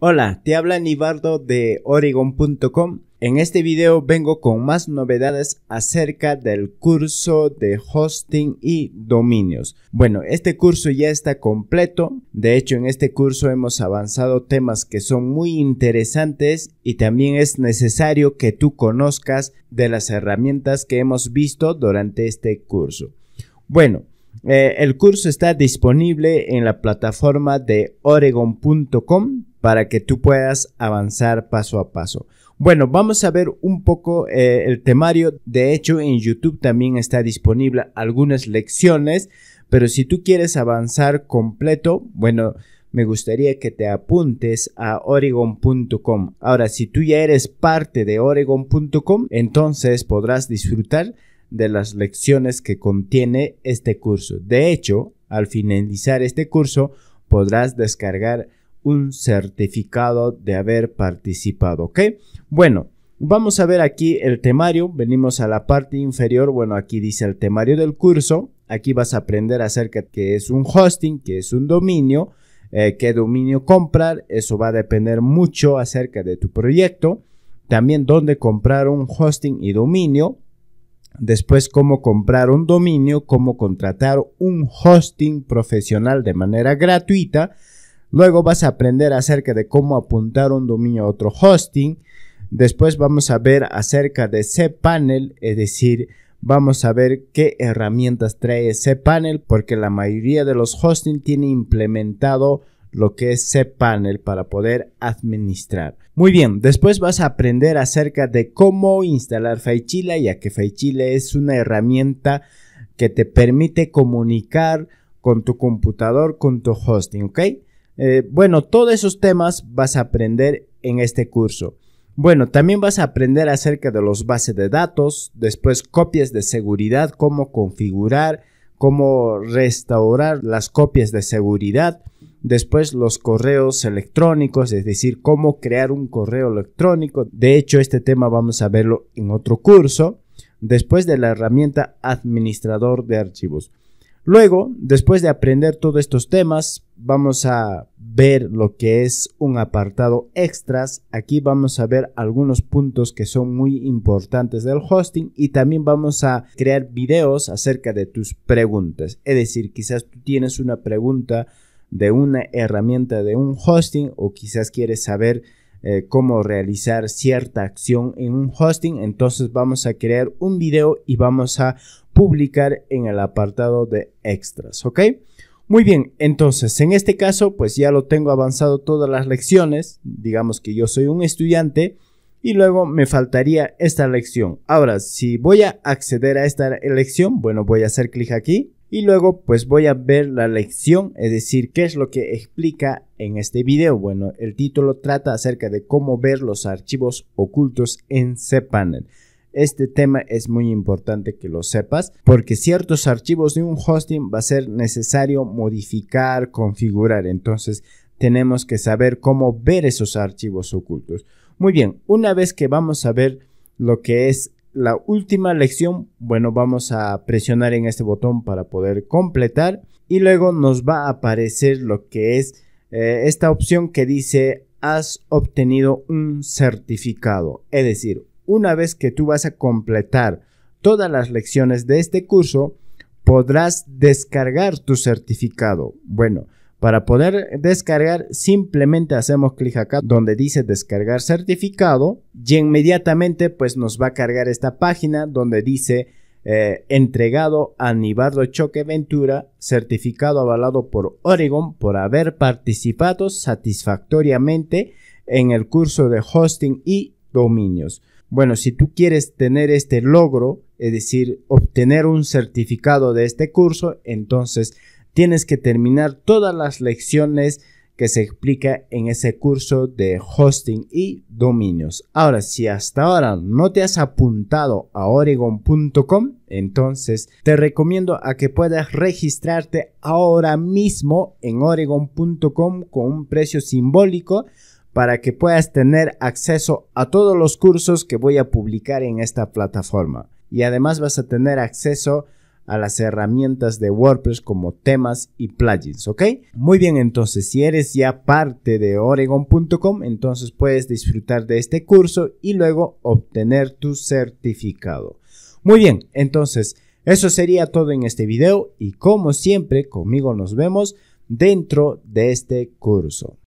Hola, te habla Nibardo de Oregon.com. En este video vengo con más novedades acerca del curso de hosting y dominios. Bueno, este curso ya está completo. De hecho, en este curso hemos avanzado temas que son muy interesantes y también es necesario que tú conozcas de las herramientas que hemos visto durante este curso. Bueno, eh, el curso está disponible en la plataforma de Oregon.com para que tú puedas avanzar paso a paso. Bueno, vamos a ver un poco eh, el temario. De hecho, en YouTube también está disponible algunas lecciones, pero si tú quieres avanzar completo, bueno, me gustaría que te apuntes a oregon.com. Ahora, si tú ya eres parte de oregon.com, entonces podrás disfrutar de las lecciones que contiene este curso. De hecho, al finalizar este curso, podrás descargar un certificado de haber participado, ¿ok? Bueno, vamos a ver aquí el temario, venimos a la parte inferior, bueno, aquí dice el temario del curso, aquí vas a aprender acerca de qué es un hosting, qué es un dominio, eh, qué dominio comprar, eso va a depender mucho acerca de tu proyecto, también dónde comprar un hosting y dominio, después cómo comprar un dominio, cómo contratar un hosting profesional de manera gratuita, Luego vas a aprender acerca de cómo apuntar un dominio a otro hosting. Después vamos a ver acerca de cPanel, es decir, vamos a ver qué herramientas trae cPanel porque la mayoría de los hosting tiene implementado lo que es cPanel para poder administrar. Muy bien, después vas a aprender acerca de cómo instalar Faichila, ya que Faichila es una herramienta que te permite comunicar con tu computador, con tu hosting, ¿ok? Eh, bueno, todos esos temas vas a aprender en este curso. Bueno, también vas a aprender acerca de los bases de datos, después copias de seguridad, cómo configurar, cómo restaurar las copias de seguridad, después los correos electrónicos, es decir, cómo crear un correo electrónico. De hecho, este tema vamos a verlo en otro curso, después de la herramienta administrador de archivos. Luego, después de aprender todos estos temas, vamos a ver lo que es un apartado extras. Aquí vamos a ver algunos puntos que son muy importantes del hosting y también vamos a crear videos acerca de tus preguntas. Es decir, quizás tú tienes una pregunta de una herramienta de un hosting o quizás quieres saber eh, cómo realizar cierta acción en un hosting, entonces vamos a crear un video y vamos a publicar en el apartado de extras, ¿ok? Muy bien, entonces en este caso pues ya lo tengo avanzado todas las lecciones, digamos que yo soy un estudiante y luego me faltaría esta lección. Ahora, si voy a acceder a esta lección, bueno, voy a hacer clic aquí y luego pues voy a ver la lección, es decir, qué es lo que explica en este video. Bueno, el título trata acerca de cómo ver los archivos ocultos en cPanel. Este tema es muy importante que lo sepas porque ciertos archivos de un hosting va a ser necesario modificar, configurar, entonces tenemos que saber cómo ver esos archivos ocultos. Muy bien, una vez que vamos a ver lo que es la última lección, bueno, vamos a presionar en este botón para poder completar y luego nos va a aparecer lo que es eh, esta opción que dice has obtenido un certificado. Es decir, una vez que tú vas a completar todas las lecciones de este curso, podrás descargar tu certificado. Bueno, para poder descargar simplemente hacemos clic acá donde dice descargar certificado y inmediatamente pues nos va a cargar esta página donde dice eh, entregado a Nibardo Choque Ventura, certificado avalado por Oregon por haber participado satisfactoriamente en el curso de hosting y dominios. Bueno, si tú quieres tener este logro, es decir, obtener un certificado de este curso, entonces tienes que terminar todas las lecciones que se explica en ese curso de hosting y dominios. Ahora, si hasta ahora no te has apuntado a oregon.com, entonces te recomiendo a que puedas registrarte ahora mismo en oregon.com con un precio simbólico para que puedas tener acceso a todos los cursos que voy a publicar en esta plataforma. Y además vas a tener acceso a a las herramientas de WordPress como temas y plugins, ¿ok? Muy bien, entonces si eres ya parte de oregon.com, entonces puedes disfrutar de este curso y luego obtener tu certificado. Muy bien, entonces eso sería todo en este video y como siempre conmigo nos vemos dentro de este curso.